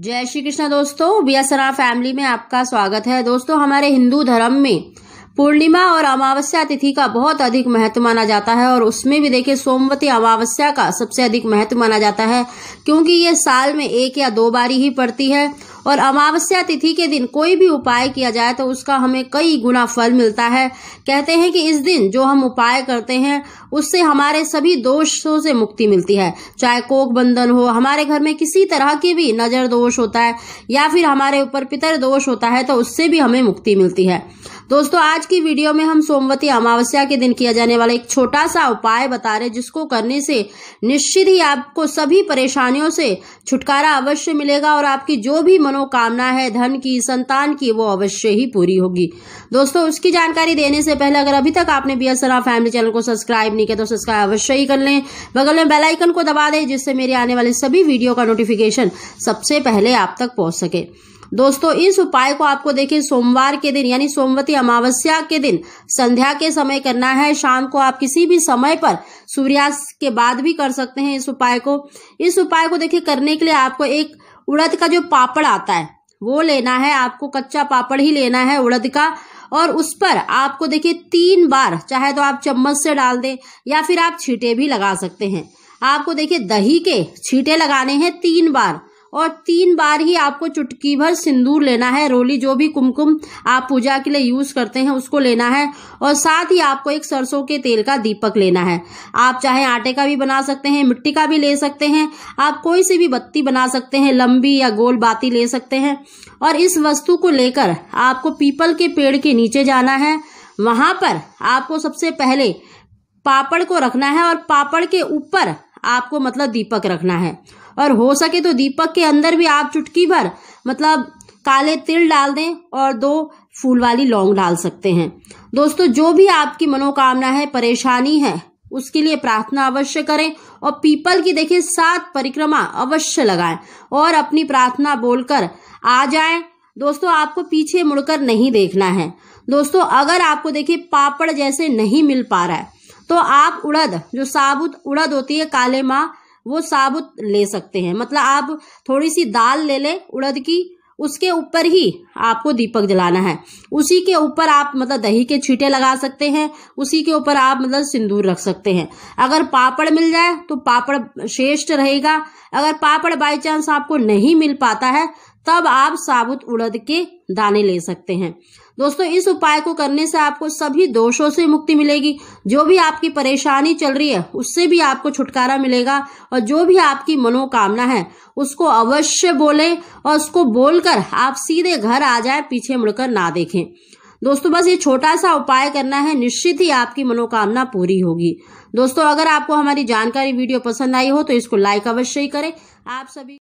जय श्री कृष्णा दोस्तों बीएसरा फैमिली में आपका स्वागत है दोस्तों हमारे हिंदू धर्म में पूर्णिमा और अमावस्या तिथि का बहुत अधिक महत्व माना जाता है और उसमें भी देखिये सोमवती अमावस्या का सबसे अधिक महत्व माना जाता है क्योंकि ये साल में एक या दो बारी ही पड़ती है और अमावस्या तिथि के दिन कोई भी उपाय किया जाए तो उसका हमें कई गुना फल मिलता है कहते हैं कि इस दिन जो हम उपाय करते हैं उससे हमारे सभी दोषों से मुक्ति मिलती है चाहे कोक बंधन हो हमारे घर में किसी तरह की भी नजर दोष होता है या फिर हमारे ऊपर पितर दोष होता है तो उससे भी हमें मुक्ति मिलती है दोस्तों आज की वीडियो में हम सोमवती अमावस्या के दिन किया जाने वाला एक छोटा सा उपाय बता रहे जिसको करने से निश्चित ही आपको सभी परेशानियों से छुटकारा अवश्य मिलेगा और आपकी जो भी मनोकामना है धन की संतान की वो अवश्य ही पूरी होगी दोस्तों उसकी जानकारी देने से पहले अगर अभी तक आपने बी फैमिली चैनल को सब्सक्राइब नहीं किया तो सब्सक्राइब अवश्य ही कर लें बगल में बेलाइकन को दबा दें जिससे मेरे आने वाले सभी वीडियो का नोटिफिकेशन सबसे पहले आप तक पहुंच सके दोस्तों इस उपाय को आपको देखिए सोमवार के दिन यानी सोमवती अमावस्या के दिन संध्या के समय करना है शाम को आप किसी भी समय पर सूर्यास्त के बाद भी कर सकते हैं इस उपाय को इस उपाय को देखिए करने के लिए आपको एक उड़द का जो पापड़ आता है वो लेना है आपको कच्चा पापड़ ही लेना है उड़द का और उस पर आपको देखिए तीन बार चाहे तो आप चम्मच से डाल दें या फिर आप छीटे भी लगा सकते हैं आपको देखिए दही के छीटे लगाने हैं तीन बार और तीन बार ही आपको चुटकी भर सिंदूर लेना है रोली जो भी कुमकुम आप पूजा के लिए यूज करते हैं उसको लेना है और साथ ही आपको एक सरसों के तेल का दीपक लेना है आप चाहे आटे का भी बना सकते हैं मिट्टी का भी ले सकते हैं आप कोई सी भी बत्ती बना सकते हैं लंबी या गोल बाती ले सकते हैं और इस वस्तु को लेकर आपको पीपल के पेड़ के नीचे जाना है वहां पर आपको सबसे पहले पापड़ को रखना है और पापड़ के ऊपर आपको मतलब दीपक रखना है और हो सके तो दीपक के अंदर भी आप चुटकी भर मतलब काले तिल डाल दें और दो फूल वाली लौंग डाल सकते हैं दोस्तों जो भी आपकी मनोकामना है परेशानी है उसके लिए प्रार्थना अवश्य करें और पीपल की देखिए सात परिक्रमा अवश्य लगाएं और अपनी प्रार्थना बोलकर आ जाएं दोस्तों आपको पीछे मुड़कर नहीं देखना है दोस्तों अगर आपको देखिए पापड़ जैसे नहीं मिल पा रहा है तो आप उड़द जो साबुत उड़द होती है काले माँ वो साबुत ले सकते हैं मतलब आप थोड़ी सी दाल ले लें उड़द की उसके ऊपर ही आपको दीपक जलाना है उसी के ऊपर आप मतलब दही के छीटे लगा सकते हैं उसी के ऊपर आप मतलब सिंदूर रख सकते हैं अगर पापड़ मिल जाए तो पापड़ श्रेष्ठ रहेगा अगर पापड़ बाई चांस आपको नहीं मिल पाता है तब आप साबुत उड़द के दाने ले सकते हैं दोस्तों इस उपाय को करने से आपको सभी दोषों से मुक्ति मिलेगी जो भी आपकी परेशानी चल रही है उससे भी आपको छुटकारा मिलेगा और जो भी आपकी मनोकामना है उसको अवश्य बोले और उसको बोलकर आप सीधे घर आ जाए पीछे मुड़कर ना देखें दोस्तों बस ये छोटा सा उपाय करना है निश्चित ही आपकी मनोकामना पूरी होगी दोस्तों अगर आपको हमारी जानकारी वीडियो पसंद आई हो तो इसको लाइक अवश्य ही करें आप सभी